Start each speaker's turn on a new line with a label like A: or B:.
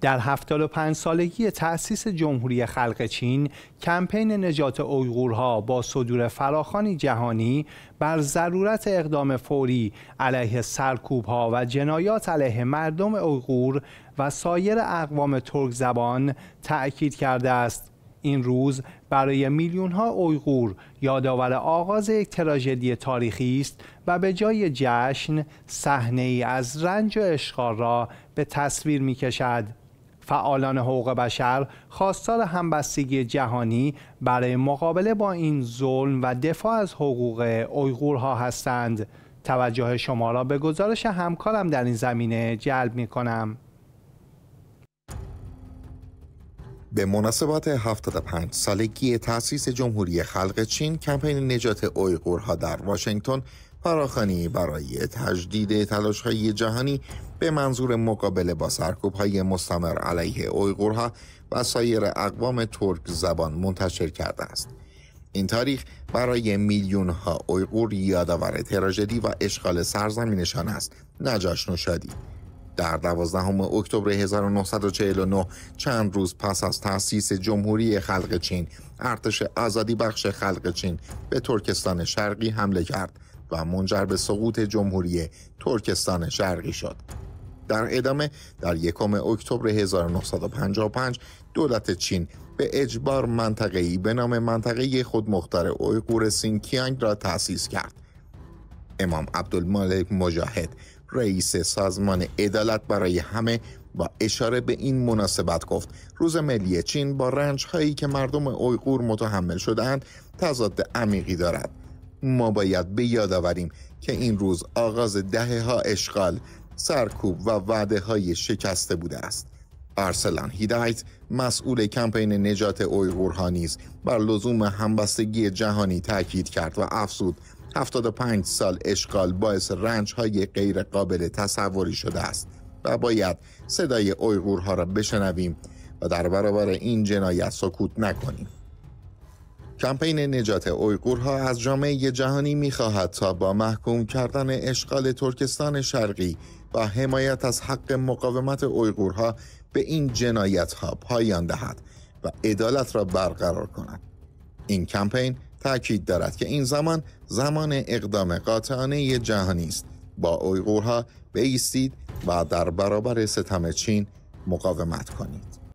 A: در پنج سالگی تأسیس جمهوری خلق چین کمپین نجات اویغورها با صدور فراخانی جهانی بر ضرورت اقدام فوری علیه سرکوبها و جنایات علیه مردم اویغور و سایر اقوام ترک زبان تأکید کرده است. این روز برای میلیون ها اویغور یادآور آغاز یک تراژدی تاریخی است و به جای جشن صحنه ای از رنج و اشغال را به تصویر می کشد. فعالان حقوق بشر خواستار همبستگی جهانی برای مقابله با این ظلم و دفاع از حقوق اویغورها هستند توجه شما را به گزارش همکارم در این زمینه جلب می کنم
B: به مناسبت 75 سالگی تأسیس جمهوری خلق چین کمپین نجات اویغورها در واشنگتن فراخانی برای تجدید تلاش جهانی به منظور مقابله با سرکوب های مستمر علیه اویغورها و سایر اقوام ترک زبان منتشر کرده است. این تاریخ برای میلیون ها اویغور یادآور تراژدی و اشغال سرزمینشان است نجاش جشن شادی در 12 اکتبر 1949 چند روز پس از تأسیس جمهوری خلق چین ارتش آزادی بخش خلق چین به ترکستان شرقی حمله کرد و منجر به سقوط جمهوری ترکستان شرقی شد. در ادامه در یکم اکتبر 1955 دولت چین به اجبار منطقه‌ای به نام منطقه خودمختار اویغور سینکیانگ را تأسیس کرد. امام عبدالمالک مجاهد رئیس سازمان عدالت برای همه با اشاره به این مناسبت گفت روز ملی چین با رنج هایی که مردم اویغور متحمل شدند تضاد عمیقی دارد ما باید به یاد آوریم که این روز آغاز دهه ها اشغال، سرکوب و وعده های شکسته بوده است. ارسلان هیدایت مسئول کمپین نجات اویغورها نیز بر لزوم همبستگی جهانی تاکید کرد و افزود 75 سال اشغال باعث رنج های غیر قابل تصوری شده است و باید صدای اویغورها را بشنویم و در برابر این جنایت سکوت نکنیم. کمپین نجات اویغورها از جامعه جهانی میخواهد تا با محکوم کردن اشغال ترکستان شرقی و حمایت از حق مقاومت اویغورها به این جنایت ها پایان دهد و عدالت را برقرار کند. این کمپین تاکید دارد که این زمان زمان اقدام قاطعانه جهانی است با اویغورها بایستید و در برابر ستم چین
A: مقاومت کنید.